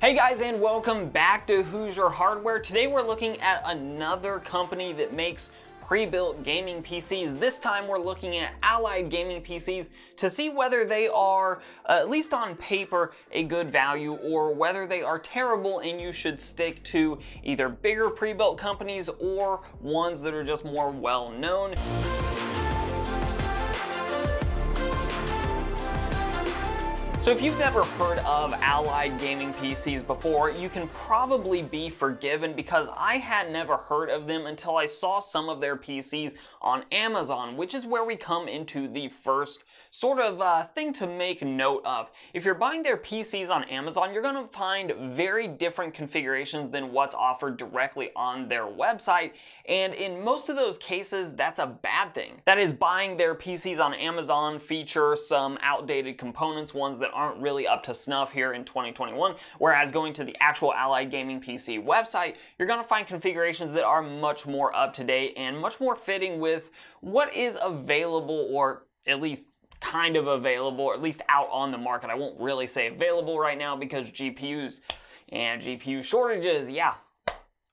Hey guys and welcome back to Hoosier Hardware. Today we're looking at another company that makes pre-built gaming PCs. This time we're looking at Allied gaming PCs to see whether they are, uh, at least on paper, a good value or whether they are terrible and you should stick to either bigger pre-built companies or ones that are just more well known. So if you've never heard of Allied gaming PCs before, you can probably be forgiven because I had never heard of them until I saw some of their PCs on Amazon, which is where we come into the first sort of uh, thing to make note of. If you're buying their PCs on Amazon, you're gonna find very different configurations than what's offered directly on their website. And in most of those cases, that's a bad thing. That is buying their PCs on Amazon feature some outdated components, ones that aren't really up to snuff here in 2021. Whereas going to the actual Allied Gaming PC website, you're going to find configurations that are much more up to date and much more fitting with what is available or at least kind of available, or at least out on the market. I won't really say available right now because GPUs and GPU shortages, yeah,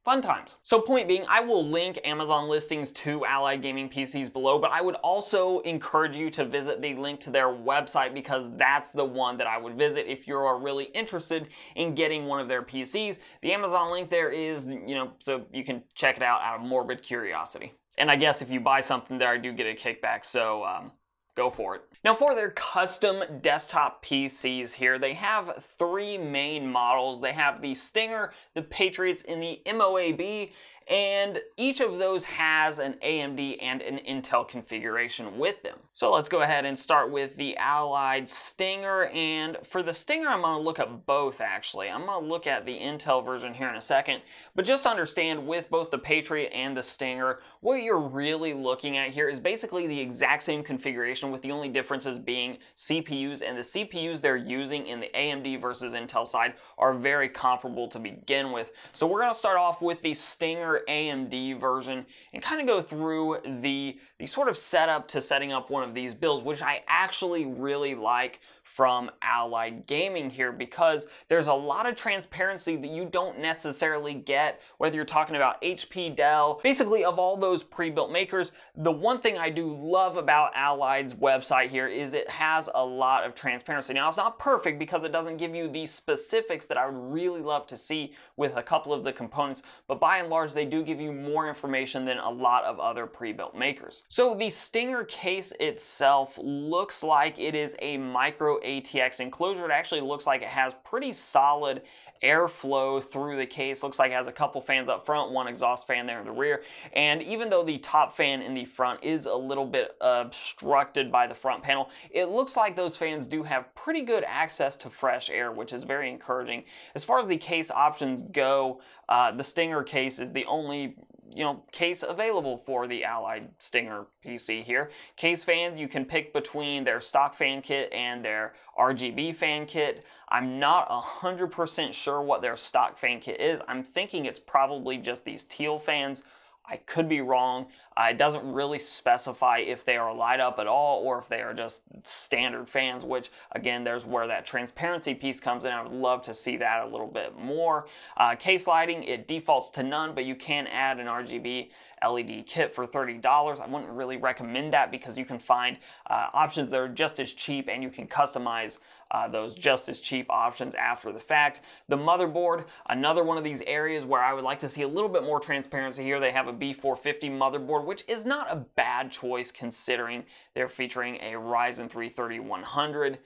fun times. So point being, I will link Amazon listings to Allied Gaming PCs below, but I would also encourage you to visit the link to their website because that's the one that I would visit if you are really interested in getting one of their PCs. The Amazon link there is, you know, so you can check it out out of morbid curiosity. And I guess if you buy something there, I do get a kickback, so um, go for it. Now for their custom desktop PCs here, they have three main models. They have the Stinger, the Patriots, and the MOAB, and each of those has an AMD and an Intel configuration with them. So let's go ahead and start with the Allied Stinger, and for the Stinger, I'm gonna look at both actually. I'm gonna look at the Intel version here in a second, but just understand with both the Patriot and the Stinger, what you're really looking at here is basically the exact same configuration with the only difference differences being CPUs, and the CPUs they're using in the AMD versus Intel side are very comparable to begin with. So we're going to start off with the Stinger AMD version and kind of go through the the sort of setup to setting up one of these builds, which I actually really like from Allied Gaming here because there's a lot of transparency that you don't necessarily get, whether you're talking about HP, Dell, basically of all those pre-built makers. The one thing I do love about Allied's website here is it has a lot of transparency. Now it's not perfect because it doesn't give you the specifics that I would really love to see with a couple of the components, but by and large, they do give you more information than a lot of other pre-built makers. So the Stinger case itself looks like it is a micro ATX enclosure. It actually looks like it has pretty solid airflow through the case. Looks like it has a couple fans up front, one exhaust fan there in the rear. And even though the top fan in the front is a little bit obstructed by the front panel, it looks like those fans do have pretty good access to fresh air, which is very encouraging. As far as the case options go, uh, the Stinger case is the only you know, case available for the Allied Stinger PC here. Case fans, you can pick between their stock fan kit and their RGB fan kit. I'm not 100% sure what their stock fan kit is. I'm thinking it's probably just these teal fans, I could be wrong. Uh, it doesn't really specify if they are light up at all or if they are just standard fans, which again, there's where that transparency piece comes in. I would love to see that a little bit more. Uh, case lighting, it defaults to none, but you can add an RGB LED kit for $30. I wouldn't really recommend that because you can find uh, options that are just as cheap and you can customize uh, those just as cheap options after the fact. The motherboard, another one of these areas where I would like to see a little bit more transparency here. They have a B450 motherboard, which is not a bad choice considering they're featuring a Ryzen 3 3100.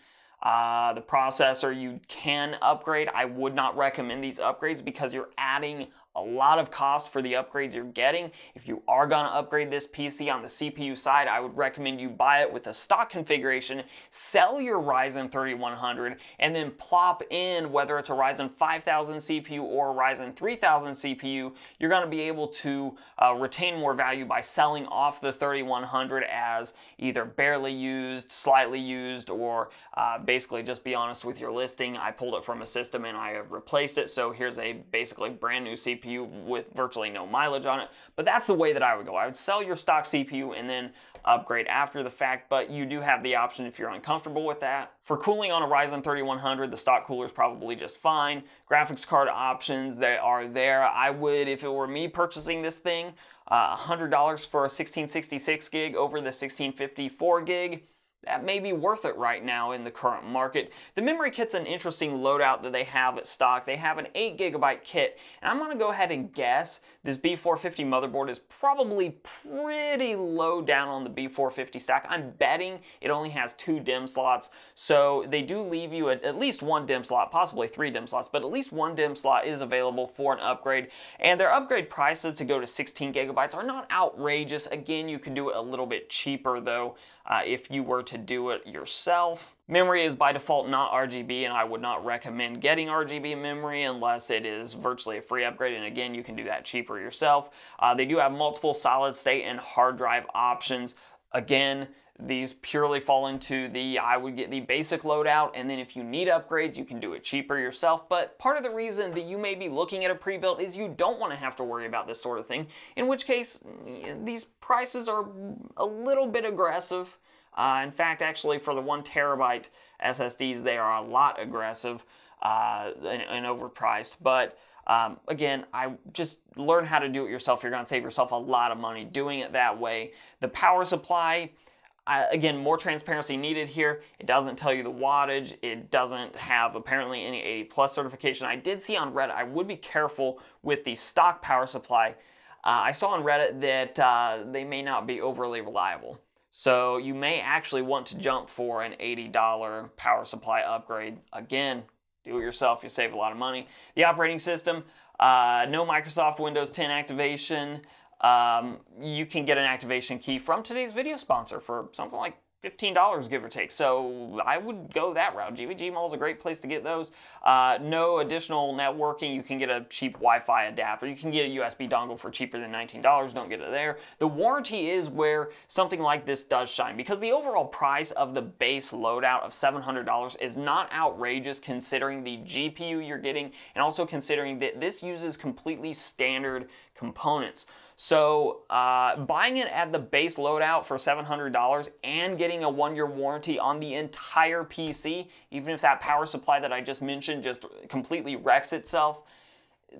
Uh, the processor you can upgrade. I would not recommend these upgrades because you're adding a lot of cost for the upgrades you're getting. If you are gonna upgrade this PC on the CPU side, I would recommend you buy it with a stock configuration, sell your Ryzen 3100, and then plop in whether it's a Ryzen 5000 CPU or a Ryzen 3000 CPU, you're gonna be able to uh, retain more value by selling off the 3100 as either barely used, slightly used, or uh, basically just be honest with your listing. I pulled it from a system and I have replaced it, so here's a basically brand new CPU CPU with virtually no mileage on it. But that's the way that I would go. I would sell your stock CPU and then upgrade after the fact, but you do have the option if you're uncomfortable with that. For cooling on a Ryzen 3100, the stock cooler is probably just fine. Graphics card options, that are there. I would, if it were me purchasing this thing, uh, $100 for a 1666 gig over the 1654 gig that may be worth it right now in the current market. The memory kit's an interesting loadout that they have at stock. They have an 8 gigabyte kit, and I'm going to go ahead and guess this B450 motherboard is probably pretty low down on the B450 stack. I'm betting it only has two DIMM slots, so they do leave you at, at least one DIMM slot, possibly three DIMM slots, but at least one DIMM slot is available for an upgrade, and their upgrade prices to go to 16 gigabytes are not outrageous. Again, you could do it a little bit cheaper though uh, if you were to do it yourself. Memory is by default not RGB and I would not recommend getting RGB memory unless it is virtually a free upgrade and again you can do that cheaper yourself. Uh, they do have multiple solid state and hard drive options. Again, these purely fall into the, I would get the basic loadout, and then if you need upgrades, you can do it cheaper yourself. But part of the reason that you may be looking at a pre-built is you don't want to have to worry about this sort of thing, in which case, these prices are a little bit aggressive. Uh, in fact, actually, for the one terabyte SSDs, they are a lot aggressive uh, and, and, overpriced. But um, again, I just learn how to do it yourself. You're going to save yourself a lot of money doing it that way. The power supply, again, more transparency needed here. It doesn't tell you the wattage. It doesn't have apparently any 80 plus certification. I did see on Reddit, I would be careful with the stock power supply. Uh, I saw on Reddit that uh, they may not be overly reliable. So you may actually want to jump for an $80 power supply upgrade. Again, do it yourself, you save a lot of money. The operating system, uh, no Microsoft Windows 10 activation. Um, you can get an activation key from today's video sponsor for something like $15 give or take. So I would go that route. GVG Mall is a great place to get those. Uh, no additional networking. You can get a cheap Wi-Fi adapter. You can get a USB dongle for cheaper than $19. Don't get it there. The warranty is where something like this does shine because the overall price of the base loadout of $700 is not outrageous considering the GPU you're getting and also considering that this uses completely standard components. So uh, buying it at the base loadout for $700 and getting a one-year warranty on the entire PC, even if that power supply that I just mentioned just completely wrecks itself,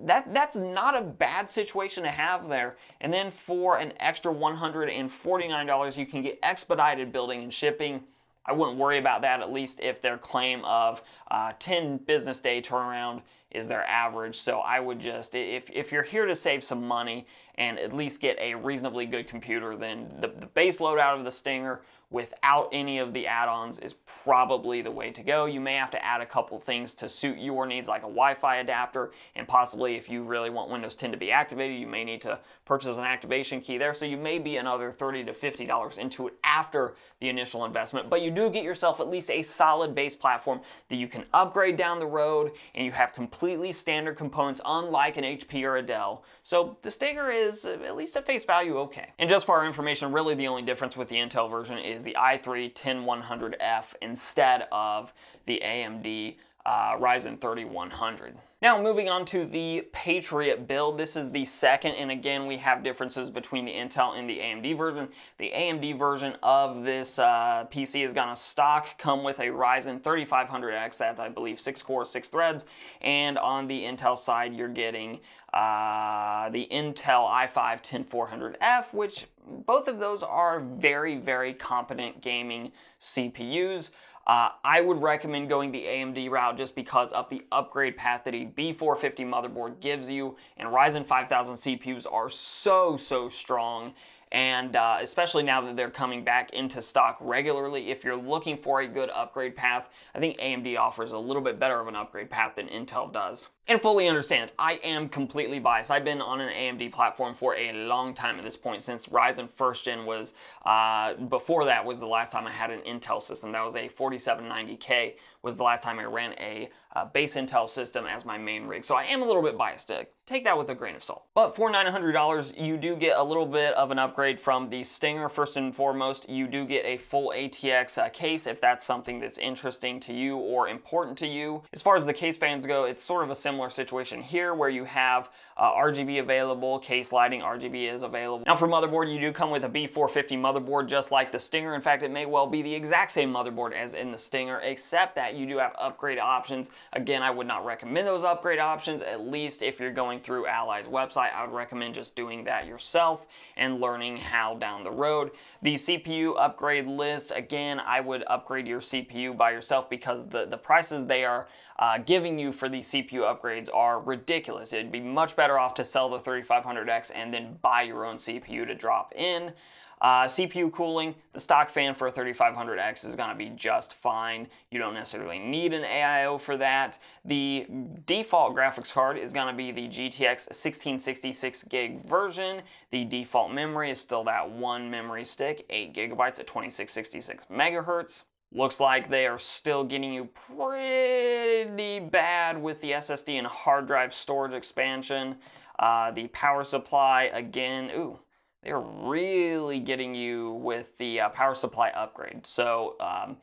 that that's not a bad situation to have there. And then for an extra $149, you can get expedited building and shipping. I wouldn't worry about that, at least if their claim of uh, 10 business day turnaround is their average. So I would just, if, if you're here to save some money and at least get a reasonably good computer, then the, the base load out of the Stinger without any of the add-ons is probably the way to go. You may have to add a couple things to suit your needs like a Wi-Fi adapter and possibly if you really want Windows 10 to be activated, you may need to purchase an activation key there. So you may be another 30 to $50 into it after the initial investment, but you do get yourself at least a solid base platform that you can upgrade down the road and you have completely standard components unlike an HP or a Dell. So the Stinger is at least at face value okay. And just for our information, really the only difference with the Intel version is is the i3-10100F instead of the AMD uh, Ryzen 3100. Now moving on to the Patriot build, this is the second, and again we have differences between the Intel and the AMD version. The AMD version of this uh, PC is gonna stock come with a Ryzen 3500X, that's I believe six cores, six threads, and on the Intel side you're getting uh, the Intel i5-10400F, which both of those are very, very competent gaming CPUs. Uh, I would recommend going the AMD route just because of the upgrade path that a B450 motherboard gives you, and Ryzen 5000 CPUs are so, so strong and uh, especially now that they're coming back into stock regularly, if you're looking for a good upgrade path, I think AMD offers a little bit better of an upgrade path than Intel does. And fully understand, I am completely biased. I've been on an AMD platform for a long time at this point, since Ryzen first gen was, uh, before that was the last time I had an Intel system. That was a 4790K was the last time I ran a uh, base Intel system as my main rig. So I am a little bit biased. take that with a grain of salt. But for $900, you do get a little bit of an upgrade from the Stinger. First and foremost, you do get a full ATX uh, case if that's something that's interesting to you or important to you. As far as the case fans go, it's sort of a similar situation here where you have uh, RGB available, case lighting RGB is available. Now for motherboard, you do come with a B450 motherboard just like the Stinger. In fact, it may well be the exact same motherboard as in the Stinger, except that you do have upgrade options. Again, I would not recommend those upgrade options, at least if you're going through Ally's website. I would recommend just doing that yourself and learning how down the road. The CPU upgrade list, again, I would upgrade your CPU by yourself because the, the prices they are uh, giving you for these CPU upgrades are ridiculous. It'd be much better off to sell the 3500X and then buy your own CPU to drop in. Uh, CPU cooling, the stock fan for a 3500X is going to be just fine. You don't necessarily need an AIO for that. The default graphics card is going to be the GTX 1666 gig version. The default memory is still that one memory stick, 8 gigabytes at 2666 megahertz. Looks like they are still getting you pretty bad with the SSD and hard drive storage expansion. Uh, the power supply, again, ooh, they're really getting you with the uh, power supply upgrade. So um,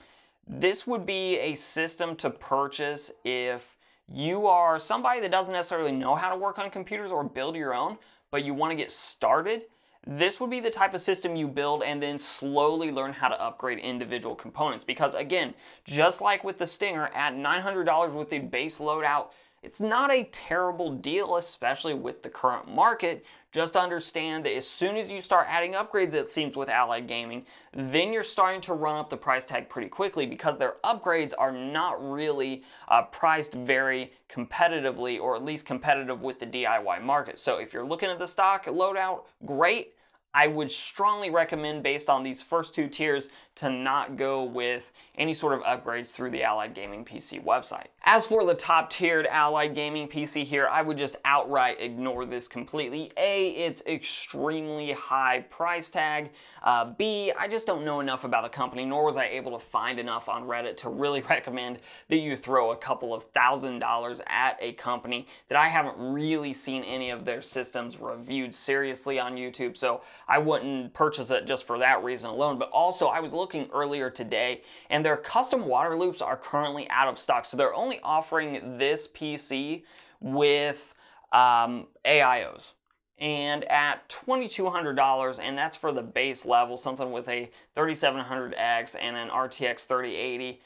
this would be a system to purchase if you are somebody that doesn't necessarily know how to work on computers or build your own, but you want to get started this would be the type of system you build and then slowly learn how to upgrade individual components because again, just like with the Stinger at $900 with the base loadout, it's not a terrible deal, especially with the current market. Just understand that as soon as you start adding upgrades, it seems with Allied Gaming, then you're starting to run up the price tag pretty quickly because their upgrades are not really uh, priced very competitively or at least competitive with the DIY market. So if you're looking at the stock loadout, great. I would strongly recommend, based on these first two tiers, to not go with any sort of upgrades through the Allied Gaming PC website. As for the top tiered Allied Gaming PC here, I would just outright ignore this completely. A, it's extremely high price tag. Uh, B, I just don't know enough about the company, nor was I able to find enough on Reddit to really recommend that you throw a couple of thousand dollars at a company that I haven't really seen any of their systems reviewed seriously on YouTube. So I wouldn't purchase it just for that reason alone. But also, I was looking earlier today and their custom water loops are currently out of stock. So they're only offering this PC with um, AIOs and at $2,200, and that's for the base level, something with a 3700X and an RTX 3080.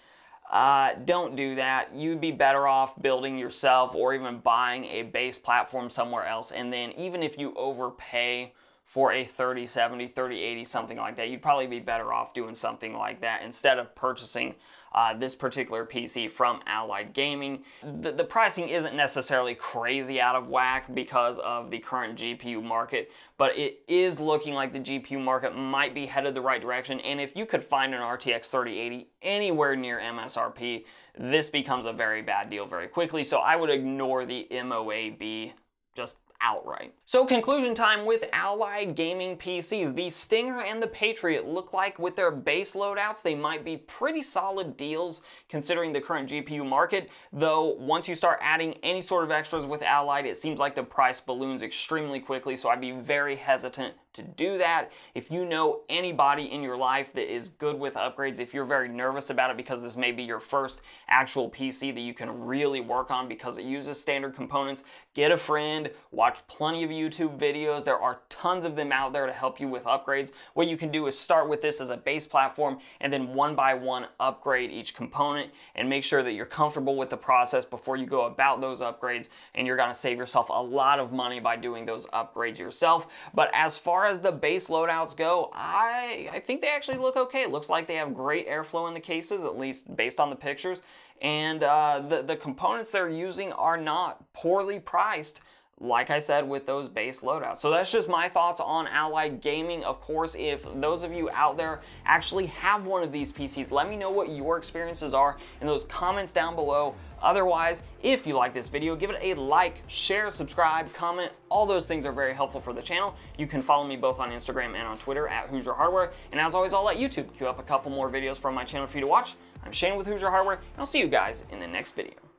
Uh, don't do that. You'd be better off building yourself or even buying a base platform somewhere else. And then even if you overpay for a 3070, 3080, something like that, you'd probably be better off doing something like that instead of purchasing uh, this particular PC from Allied Gaming. The, the pricing isn't necessarily crazy out of whack because of the current GPU market, but it is looking like the GPU market might be headed the right direction. And if you could find an RTX 3080 anywhere near MSRP, this becomes a very bad deal very quickly. So I would ignore the MOAB just outright. So conclusion time with Allied gaming PCs. The Stinger and the Patriot look like with their base loadouts, they might be pretty solid deals considering the current GPU market, though once you start adding any sort of extras with Allied, it seems like the price balloons extremely quickly, so I'd be very hesitant to do that. If you know anybody in your life that is good with upgrades, if you're very nervous about it because this may be your first actual PC that you can really work on because it uses standard components, get a friend, watch plenty of YouTube videos. There are tons of them out there to help you with upgrades. What you can do is start with this as a base platform and then one by one upgrade each component and make sure that you're comfortable with the process before you go about those upgrades and you're gonna save yourself a lot of money by doing those upgrades yourself. But as far far as the base loadouts go, I, I think they actually look okay. It looks like they have great airflow in the cases, at least based on the pictures. And uh, the, the components they're using are not poorly priced like I said, with those base loadouts. So that's just my thoughts on Allied Gaming. Of course, if those of you out there actually have one of these PCs, let me know what your experiences are in those comments down below. Otherwise, if you like this video, give it a like, share, subscribe, comment. All those things are very helpful for the channel. You can follow me both on Instagram and on Twitter at Hoosier Hardware. And as always, I'll let YouTube queue up a couple more videos from my channel for you to watch. I'm Shane with Hoosier Hardware, and I'll see you guys in the next video.